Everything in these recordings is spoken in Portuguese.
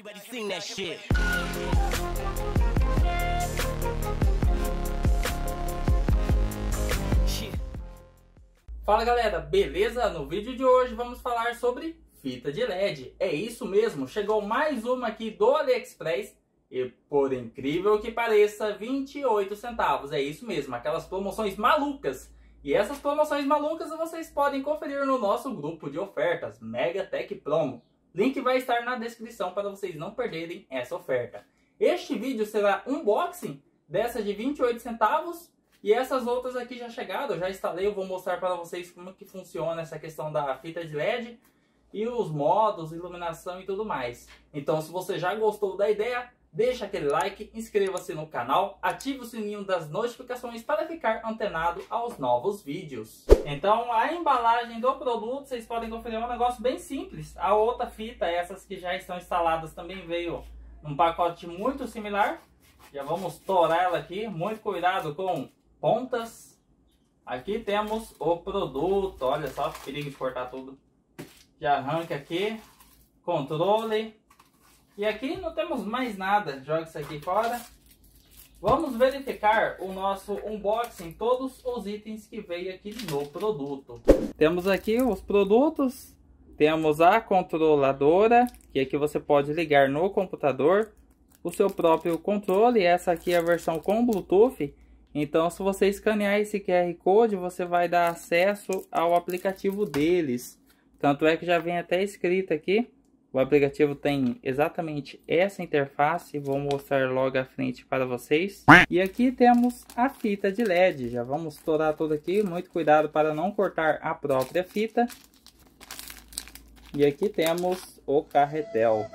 Everybody sing that shit. Fala galera, beleza? No vídeo de hoje vamos falar sobre fita de LED. É isso mesmo, chegou mais uma aqui do AliExpress e por incrível que pareça, 28 centavos. É isso mesmo, aquelas promoções malucas. E essas promoções malucas vocês podem conferir no nosso grupo de ofertas, Mega Tech Promo. Link vai estar na descrição para vocês não perderem essa oferta. Este vídeo será unboxing dessa de 28 centavos e essas outras aqui já chegaram, eu já instalei, eu vou mostrar para vocês como que funciona essa questão da fita de LED e os modos, iluminação e tudo mais. Então se você já gostou da ideia, Deixa aquele like, inscreva-se no canal, ative o sininho das notificações para ficar antenado aos novos vídeos. Então a embalagem do produto, vocês podem conferir, é um negócio bem simples. A outra fita, essas que já estão instaladas, também veio num pacote muito similar. Já vamos torar ela aqui, muito cuidado com pontas. Aqui temos o produto, olha só, perigo de cortar tudo. Já arranca aqui, controle, e aqui não temos mais nada. Joga isso aqui fora. Vamos verificar o nosso unboxing, todos os itens que veio aqui no produto. Temos aqui os produtos, temos a controladora, que aqui é você pode ligar no computador, o seu próprio controle, essa aqui é a versão com Bluetooth, então se você escanear esse QR Code, você vai dar acesso ao aplicativo deles. Tanto é que já vem até escrito aqui, o aplicativo tem exatamente essa interface, vou mostrar logo à frente para vocês. E aqui temos a fita de LED, já vamos estourar tudo aqui, muito cuidado para não cortar a própria fita. E aqui temos o carretel.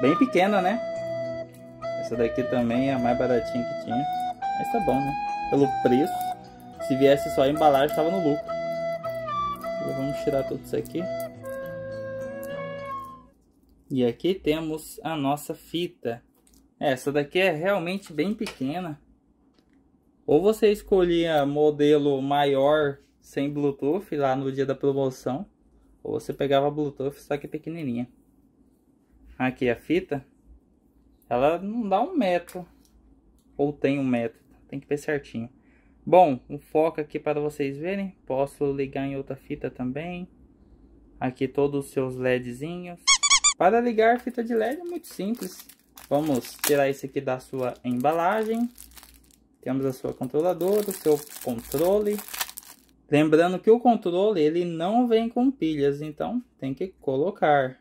Bem pequena, né? Essa daqui também é a mais baratinha que tinha. Mas tá bom, né? Pelo preço, se viesse só a embalagem, estava no lucro. E vamos tirar tudo isso aqui. E aqui temos a nossa fita. Essa daqui é realmente bem pequena. Ou você escolhia modelo maior sem Bluetooth lá no dia da promoção. Ou você pegava Bluetooth só que pequenininha. Aqui a fita. Ela não dá um metro. Ou tem um metro. Tem que ver certinho. Bom, o foco aqui para vocês verem. Posso ligar em outra fita também. Aqui todos os seus LEDzinhos. Para ligar a fita de LED é muito simples. Vamos tirar isso aqui da sua embalagem. Temos a sua controladora, o seu controle. Lembrando que o controle ele não vem com pilhas, então tem que colocar.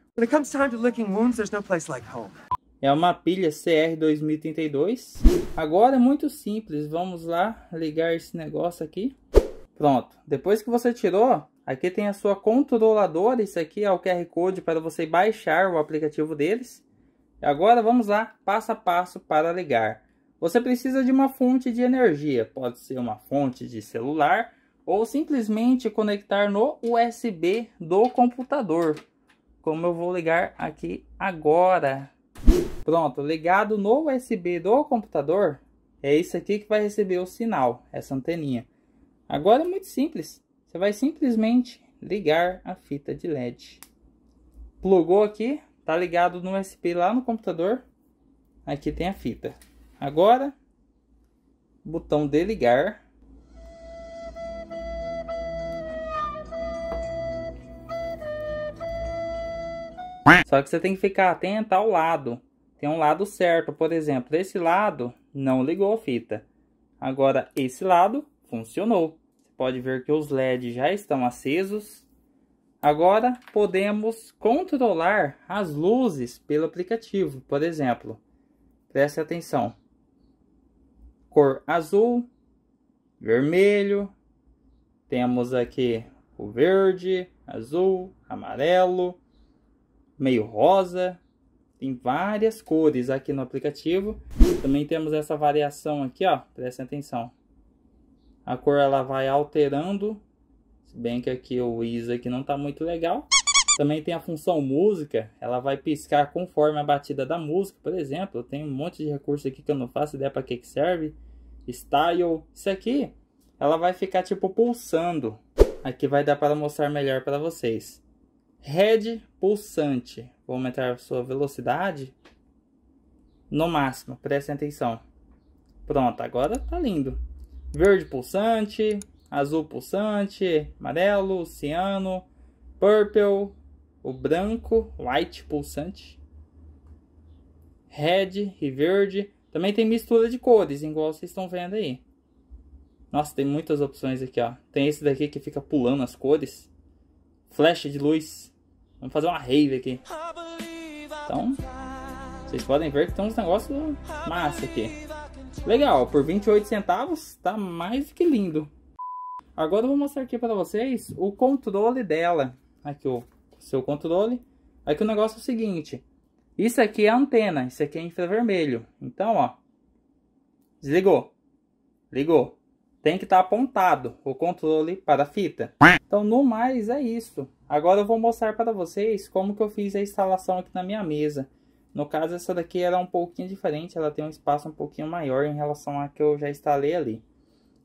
É uma pilha CR2032. Agora é muito simples. Vamos lá ligar esse negócio aqui. Pronto. Depois que você tirou, Aqui tem a sua controladora, isso aqui é o QR Code para você baixar o aplicativo deles. Agora vamos lá, passo a passo para ligar. Você precisa de uma fonte de energia, pode ser uma fonte de celular ou simplesmente conectar no USB do computador, como eu vou ligar aqui agora. Pronto, ligado no USB do computador, é isso aqui que vai receber o sinal, essa anteninha. Agora é muito simples, você vai simplesmente ligar a fita de LED. Plugou aqui, tá ligado no USB lá no computador. Aqui tem a fita. Agora, botão desligar. Só que você tem que ficar atento ao lado. Tem um lado certo, por exemplo, esse lado não ligou a fita. Agora, esse lado funcionou pode ver que os LEDs já estão acesos. Agora podemos controlar as luzes pelo aplicativo, por exemplo. Preste atenção. Cor azul, vermelho, temos aqui o verde, azul, amarelo, meio rosa. Tem várias cores aqui no aplicativo. Também temos essa variação aqui, ó. Preste atenção. A cor ela vai alterando. Se bem que aqui o ISO aqui não está muito legal. Também tem a função música, ela vai piscar conforme a batida da música, por exemplo. Eu tenho um monte de recurso aqui que eu não faço ideia para que, que serve. Style, isso aqui, ela vai ficar tipo pulsando. Aqui vai dar para mostrar melhor para vocês. Red pulsante, vou aumentar a sua velocidade no máximo, prestem atenção. Pronto, agora tá lindo verde pulsante, azul pulsante, amarelo, ciano, purple, o branco, white pulsante, red e verde. Também tem mistura de cores, igual vocês estão vendo aí. Nossa, tem muitas opções aqui, ó. Tem esse daqui que fica pulando as cores. flash de luz. Vamos fazer uma rave aqui. Então, vocês podem ver que tem uns negócios massa aqui. Legal, por 28 centavos tá mais que lindo. Agora eu vou mostrar aqui para vocês o controle dela. Aqui o seu controle. Aqui o negócio é o seguinte. Isso aqui é antena, isso aqui é infravermelho. Então, ó. Desligou. Ligou. Tem que estar tá apontado o controle para a fita. Então, no mais, é isso. Agora eu vou mostrar para vocês como que eu fiz a instalação aqui na minha mesa. No caso, essa daqui era é um pouquinho diferente, ela tem um espaço um pouquinho maior em relação à que eu já instalei ali.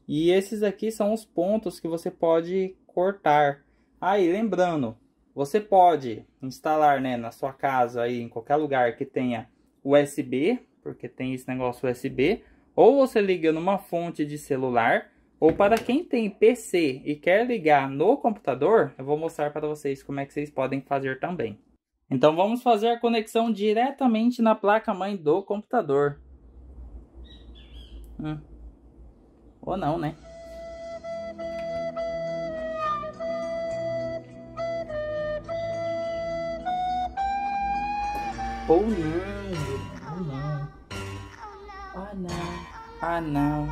E esses aqui são os pontos que você pode cortar. Aí, ah, lembrando, você pode instalar né, na sua casa, aí, em qualquer lugar que tenha USB, porque tem esse negócio USB, ou você liga numa fonte de celular, ou para quem tem PC e quer ligar no computador, eu vou mostrar para vocês como é que vocês podem fazer também. Então vamos fazer a conexão diretamente na placa-mãe do computador. Hum. Ou não, né? Ou não. Ah não. Ah não. Ah não.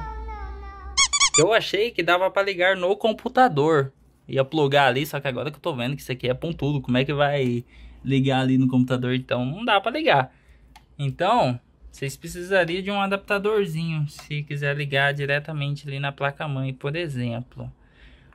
Eu achei que dava para ligar no computador. Ia plugar ali, só que agora que eu tô vendo que isso aqui é pontudo. Como é que vai ligar ali no computador, então não dá para ligar. Então, vocês precisariam de um adaptadorzinho, se quiser ligar diretamente ali na placa-mãe, por exemplo.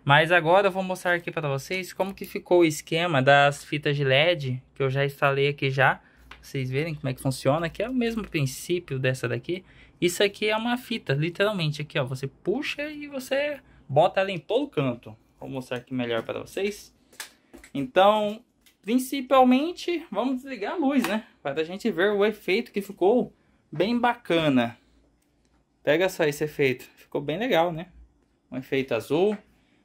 Mas agora eu vou mostrar aqui para vocês como que ficou o esquema das fitas de LED, que eu já instalei aqui já, vocês verem como é que funciona, que é o mesmo princípio dessa daqui. Isso aqui é uma fita, literalmente, aqui ó, você puxa e você bota ela em todo canto. Vou mostrar aqui melhor para vocês. Então, Principalmente, vamos desligar a luz, né? Para a gente ver o efeito que ficou bem bacana. Pega só esse efeito. Ficou bem legal, né? Um efeito azul.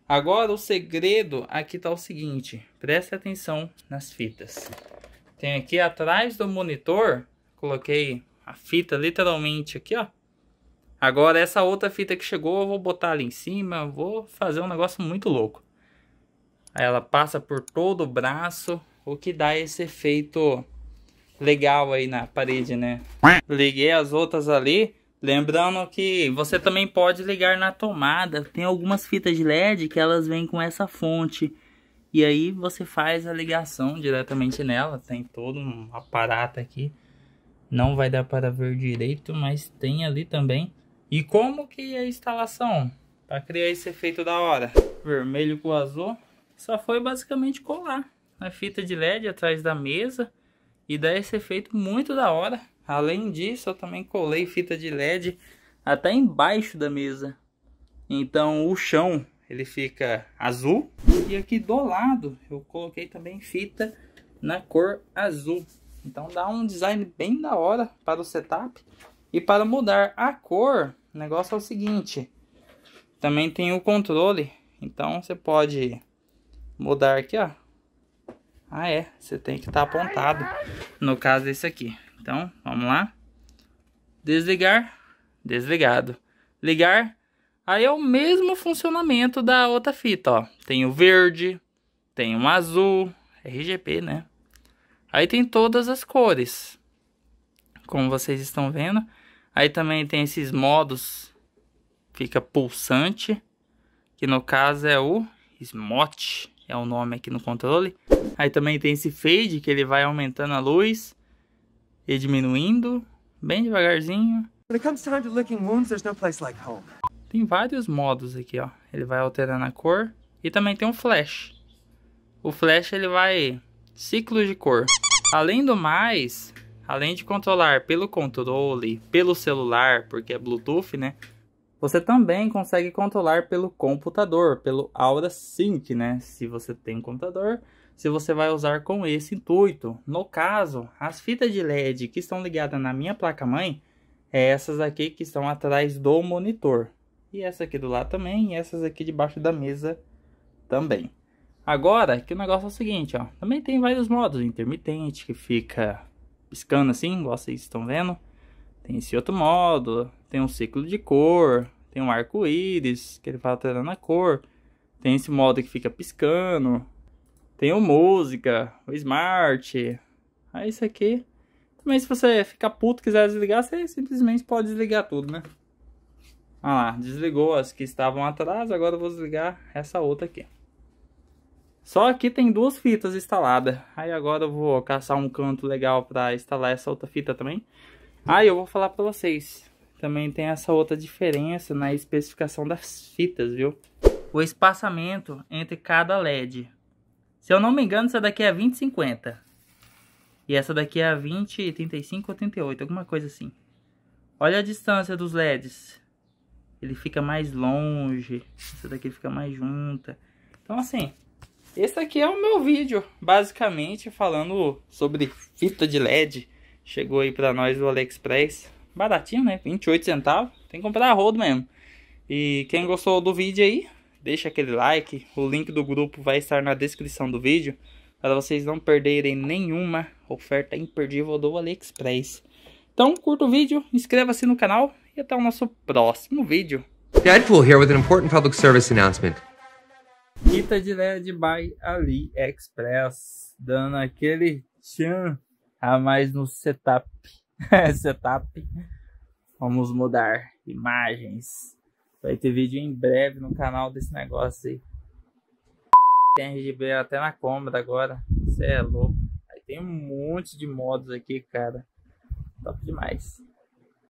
Agora, o segredo aqui tá o seguinte. Presta atenção nas fitas. Tem aqui atrás do monitor, coloquei a fita literalmente aqui, ó. Agora, essa outra fita que chegou, eu vou botar ali em cima. Vou fazer um negócio muito louco. Aí ela passa por todo o braço, o que dá esse efeito legal aí na parede, né? Liguei as outras ali. Lembrando que você também pode ligar na tomada. Tem algumas fitas de LED que elas vêm com essa fonte. E aí você faz a ligação diretamente nela. Tem todo um aparato aqui. Não vai dar para ver direito, mas tem ali também. E como que é a instalação? Para criar esse efeito da hora. Vermelho com azul. Só foi basicamente colar a fita de LED atrás da mesa e dá esse efeito muito da hora. Além disso, eu também colei fita de LED até embaixo da mesa. Então o chão ele fica azul. E aqui do lado eu coloquei também fita na cor azul. Então dá um design bem da hora para o setup. E para mudar a cor, o negócio é o seguinte. Também tem o controle. Então você pode mudar aqui, ó. Ah, é. Você tem que estar tá apontado. No caso, esse aqui. Então, vamos lá. Desligar. Desligado. Ligar. Aí é o mesmo funcionamento da outra fita, ó. Tem o verde, tem o azul, RGB, né? Aí tem todas as cores. Como vocês estão vendo. Aí também tem esses modos. Fica pulsante. Que no caso é o Smot é o nome aqui no controle. Aí também tem esse fade, que ele vai aumentando a luz e diminuindo, bem devagarzinho. tem vários modos aqui, ó. Ele vai alterando a cor e também tem um flash. O flash ele vai ciclo de cor. Além do mais, além de controlar pelo controle, pelo celular, porque é Bluetooth, né? Você também consegue controlar pelo computador, pelo Aura Sync, né? Se você tem um computador, se você vai usar com esse intuito. No caso, as fitas de LED que estão ligadas na minha placa-mãe, é essas aqui que estão atrás do monitor. E essa aqui do lado também, e essas aqui debaixo da mesa também. Agora, que o negócio é o seguinte, ó. Também tem vários modos. Intermitente, que fica piscando assim, igual vocês estão vendo. Tem esse outro modo, tem um ciclo de cor, tem um arco-íris, que ele vai alterando a cor, tem esse modo que fica piscando, tem o música, o smart, aí isso aqui. Também se você ficar puto quiser desligar, você simplesmente pode desligar tudo, né? Olha ah lá, desligou as que estavam atrás, agora eu vou desligar essa outra aqui. Só que tem duas fitas instaladas. Aí agora eu vou caçar um canto legal para instalar essa outra fita também. Aí eu vou falar para vocês também tem essa outra diferença na especificação das fitas, viu? O espaçamento entre cada LED. Se eu não me engano, essa daqui é 2050. E essa daqui é 2035 ou 38, alguma coisa assim. Olha a distância dos LEDs. Ele fica mais longe. Essa daqui fica mais junta. Então, assim, esse aqui é o meu vídeo, basicamente, falando sobre fita de LED. Chegou aí para nós do AliExpress. Baratinho, né? 28 centavos. Tem que comprar a rodo mesmo. E quem gostou do vídeo aí, deixa aquele like. O link do grupo vai estar na descrição do vídeo. Para vocês não perderem nenhuma oferta imperdível do AliExpress. Então, curta o vídeo, inscreva-se no canal e até o nosso próximo vídeo. Deadpool here with an important public service announcement. Rita de LED by AliExpress, dando aquele tchan a mais no setup setup. Vamos mudar imagens. Vai ter vídeo em breve no canal desse negócio aí. Tem RGB até na cômoda agora. Você é louco. Aí tem um monte de modos aqui, cara. Top demais.